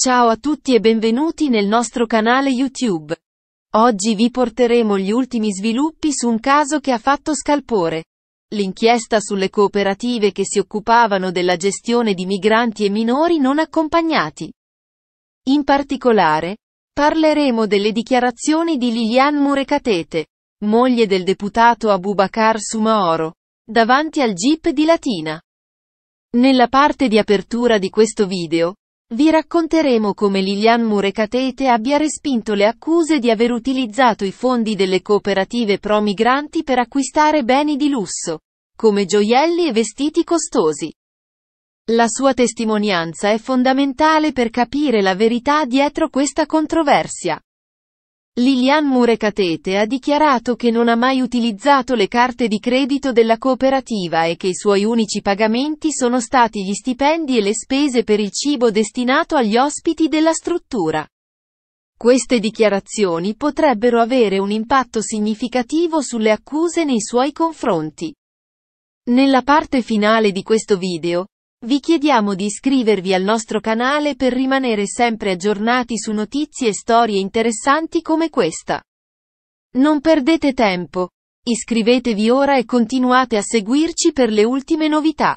Ciao a tutti e benvenuti nel nostro canale YouTube. Oggi vi porteremo gli ultimi sviluppi su un caso che ha fatto scalpore. L'inchiesta sulle cooperative che si occupavano della gestione di migranti e minori non accompagnati. In particolare, parleremo delle dichiarazioni di Lilian Murecatete, moglie del deputato Abubakar Sumaoro, davanti al GIP di Latina. Nella parte di apertura di questo video, vi racconteremo come Lilian Murecatete abbia respinto le accuse di aver utilizzato i fondi delle cooperative pro migranti per acquistare beni di lusso, come gioielli e vestiti costosi. La sua testimonianza è fondamentale per capire la verità dietro questa controversia. Lilian Murecatete ha dichiarato che non ha mai utilizzato le carte di credito della cooperativa e che i suoi unici pagamenti sono stati gli stipendi e le spese per il cibo destinato agli ospiti della struttura. Queste dichiarazioni potrebbero avere un impatto significativo sulle accuse nei suoi confronti. Nella parte finale di questo video, vi chiediamo di iscrivervi al nostro canale per rimanere sempre aggiornati su notizie e storie interessanti come questa. Non perdete tempo. Iscrivetevi ora e continuate a seguirci per le ultime novità.